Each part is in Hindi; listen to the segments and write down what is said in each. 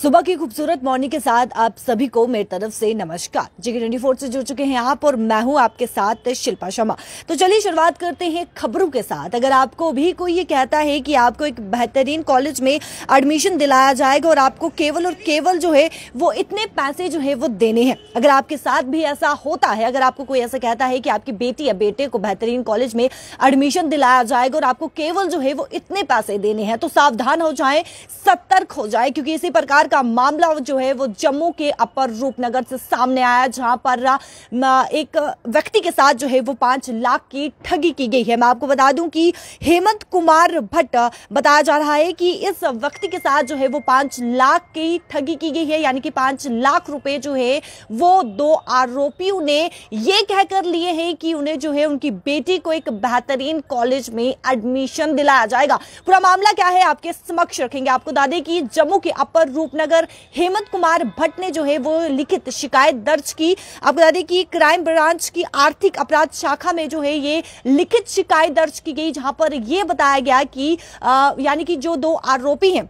सुबह की खूबसूरत मॉर्निंग के साथ आप सभी को मेरी तरफ से नमस्कार जी ट्वेंटी फोर से जुड़ चुके हैं आप और मैं हूं आपके साथ शिल्पा शर्मा तो चलिए शुरुआत करते हैं खबरों के साथ अगर आपको भी कोई ये कहता है कि आपको एक बेहतरीन कॉलेज में एडमिशन दिलाया जाएगा और आपको केवल और केवल जो है वो इतने पैसे जो है वो देने हैं अगर आपके साथ भी ऐसा होता है अगर आपको कोई ऐसा कहता है कि आपकी बेटी या बेटे को बेहतरीन कॉलेज में एडमिशन दिलाया जाएगा और आपको केवल जो है वो इतने पैसे देने हैं तो सावधान हो जाए सतर्क हो जाए क्योंकि इसी प्रकार बलात्कार का मामला जो है वो जम्मू के अपर रूपनगर से सामने आया जहां पर एक व्यक्ति के साथ जो है वो पांच लाख की ठगी की गई है मैं आपको बता दूं कि हेमंत कुमार भट्ट बताया जा रहा है कि इस व्यक्ति के साथ जो है वो पांच लाख की ठगी की गई है यानी कि पांच लाख रुपए जो है वो दो आरोपियों ने ये कहकर लिए हैं कि उन्हें जो है उनकी बेटी को एक बेहतरीन कॉलेज में एडमिशन दिलाया जाएगा पूरा मामला क्या है आपके समक्ष रखेंगे आपको दादे की जम्मू के अपर रूप उपनगर हेमंत कुमार भट्ट ने जो है वो लिखित शिकायत दर्ज की आपको बता दें कि क्राइम ब्रांच की आर्थिक अपराध शाखा में जो है ये लिखित शिकायत दर्ज की गई जहां पर यह बताया गया कि यानी कि जो दो आरोपी हैं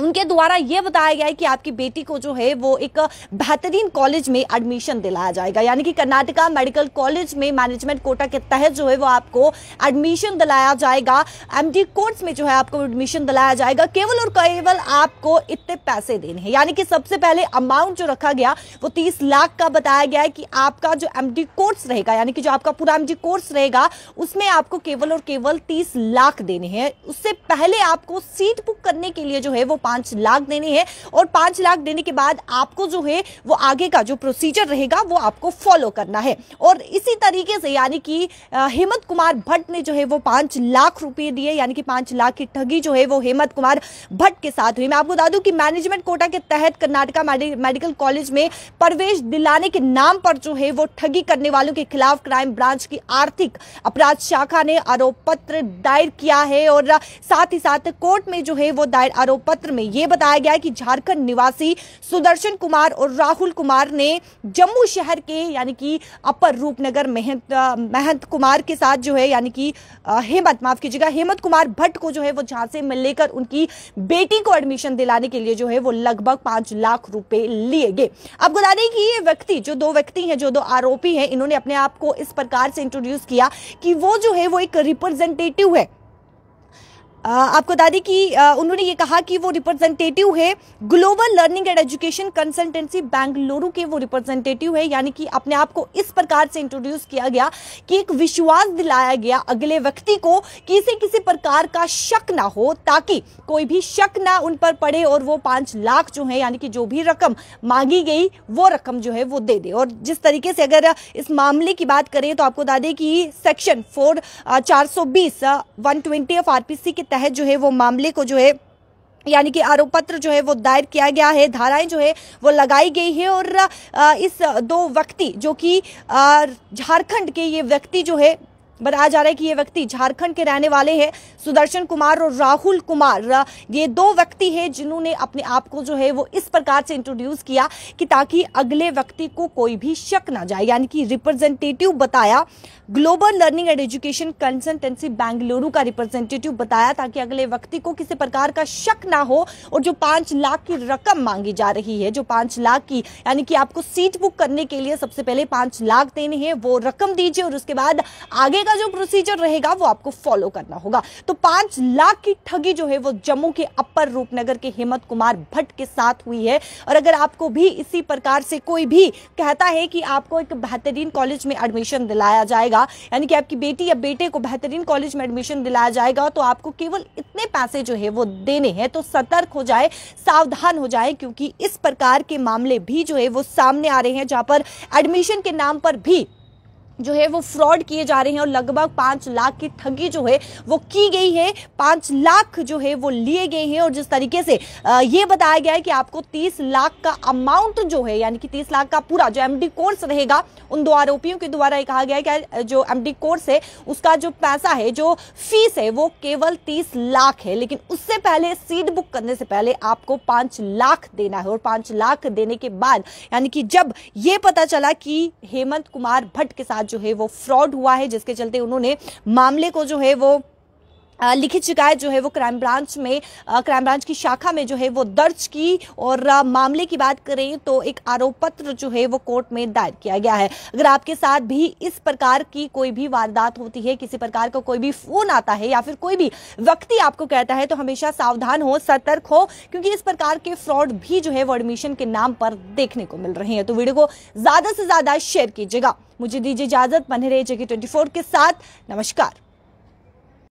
उनके द्वारा यह बताया गया है कि आपकी बेटी को जो है वो एक बेहतरीन कॉलेज में एडमिशन दिलाया जाएगा यानी कि कर्नाटका मेडिकल कॉलेज में मैनेजमेंट कोटा के तहत जो है वो आपको एडमिशन दिलाया जाएगा एमडी कोर्स में जो है आपको एडमिशन दिलाया जाएगा केवल और केवल आपको इतने पैसे देने हैं यानी कि सबसे पहले अमाउंट जो रखा गया वो तीस लाख का बताया गया है कि आपका जो एम कोर्स रहेगा यानी कि जो आपका पूरा एम कोर्स रहेगा उसमें आपको केवल और केवल तीस लाख देने हैं उससे पहले आपको सीट बुक करने के लिए जो है वो पांच लाख देने हैं और पांच लाख देने के बाद आपको जो है वो आगे का जो प्रोसीजर रहेगा वो आपको फॉलो करना है और इसी तरीके से यानी कि हेमंत कुमार भट्ट ने जो है वो पांच लाख रुपए दिए यानी कि पांच लाख की ठगी जो है वो हेमंत कुमार भट्ट के साथ हुई मैं आपको बता दूं कि मैनेजमेंट कोटा के तहत कर्नाटका मेडिकल कॉलेज में प्रवेश दिलाने के नाम पर जो है वो ठगी करने वालों के खिलाफ क्राइम ब्रांच की आर्थिक अपराध शाखा ने आरोप पत्र दायर किया है और साथ ही साथ कोर्ट में जो है वो दायर आरोप पत्र में यह बताया गया है कि झारखंड निवासी सुदर्शन कुमार और राहुल कुमार ने जम्मू शहर के यानी कि अपर रूपनगर महंत महंत कुमार के साथ जो है यानी कि हेमंत माफ कीजिएगा हेमंत कुमार भट्ट को जो है वो झांसे में लेकर उनकी बेटी को एडमिशन दिलाने के लिए जो है वो लगभग पांच लाख रुपए लिए गए आपको बता दें कि ये व्यक्ति जो दो व्यक्ति हैं जो दो आरोपी हैं इन्होंने अपने आप को इस प्रकार से इंट्रोड्यूस किया कि वो जो है वो एक रिप्रेजेंटेटिव है आपको दादी कि उन्होंने ये कहा कि वो रिप्रेजेंटेटिव है global learning and education consultancy Bengaluru के वो रिप्रेजेंटेटिव है यानी कि अपने आप को इस प्रकार से इंट्रोड्यूस किया गया कि एक विश्वास दिलाया गया अगले व्यक्ति को किसी किसी प्रकार का शक ना हो ताकि कोई भी शक ना उन पर पड़े और वो पांच लाख जो है यानी कि जो भी रकम मांगी गई वो रकम जो है वो दे दे और जिस तरीके से अगर इस मामले की बात करें तो आपको दें की सेक्शन फोर चार सौ बीस वन ट्वेंटी एफ के तहत जो है वो मामले को जो है यानी कि आरोप पत्र जो है वो दायर किया गया है धाराएं जो है वो लगाई गई है और इस दो व्यक्ति जो कि झारखंड के ये व्यक्ति जो है बताया जा रहा है कि ये व्यक्ति झारखंड के रहने वाले हैं सुदर्शन कुमार और राहुल कुमार ये दो व्यक्ति हैं जिन्होंने अपने आप को जो है वो इस प्रकार से इंट्रोड्यूस किया कि ताकि अगले व्यक्ति को कोई भी शक ना जाए यानी कि रिप्रेजेंटेटिव बताया global learning and education consultancy Bengaluru का रिप्रेजेंटेटिव बताया ताकि अगले व्यक्ति को किसी प्रकार का शक ना हो और जो पांच लाख की रकम मांगी जा रही है जो पांच लाख की यानी कि आपको सीट बुक करने के लिए सबसे पहले पांच लाख देने हैं वो रकम दीजिए और उसके बाद आगे का का जो प्रोसीजर रहेगा वो आपको फॉलो करना होगा तो पांच लाख की ठगी जो है वो जम्मू के अपर रूपनगर के हेमंत कुमार भट्ट के साथ हुई है और अगर आपको भी इसी प्रकार से कोई भी कहता है कि आपको एक बेहतरीन कॉलेज में एडमिशन दिलाया जाएगा यानी कि आपकी बेटी या बेटे को बेहतरीन कॉलेज में एडमिशन दिलाया जाएगा तो आपको केवल इतने पैसे जो है वो देने हैं तो सतर्क हो जाए सावधान हो जाए क्योंकि इस प्रकार के मामले भी जो है वो सामने आ रहे हैं जहां पर एडमिशन के नाम पर भी जो है वो फ्रॉड किए जा रहे हैं और लगभग पांच लाख की ठगी जो है वो की गई है पांच लाख जो है वो लिए गए हैं और जिस तरीके से ये बताया गया है कि आपको तीस लाख का अमाउंट जो है यानी कि तीस लाख का पूरा जो एमडी कोर्स रहेगा उन दो आरोपियों के द्वारा ये कहा गया है कि जो एमडी कोर्स है उसका जो पैसा है जो फीस है वो केवल तीस लाख है लेकिन उससे पहले सीट बुक करने से पहले आपको पांच लाख देना है और पांच लाख देने के बाद यानी कि जब ये पता चला कि हेमंत कुमार भट्ट के साथ साथ जो है वो फ्रॉड हुआ है जिसके चलते उन्होंने मामले को जो है वो लिखित शिकायत जो है वो क्राइम ब्रांच में क्राइम ब्रांच की शाखा में जो है वो दर्ज की और मामले की बात करें तो एक आरोप पत्र जो है वो कोर्ट में दायर किया गया है अगर आपके साथ भी इस प्रकार की कोई भी वारदात होती है किसी प्रकार का को कोई भी फोन आता है या फिर कोई भी व्यक्ति आपको कहता है तो हमेशा सावधान हो सतर्क हो क्योंकि इस प्रकार के फ्रॉड भी जो है वो एडमिशन के नाम पर देखने को मिल रहे हैं तो वीडियो को ज्यादा से ज्यादा शेयर कीजिएगा मुझे दीजिए इजाजत बने रहे जेके ट्वेंटी के साथ नमस्कार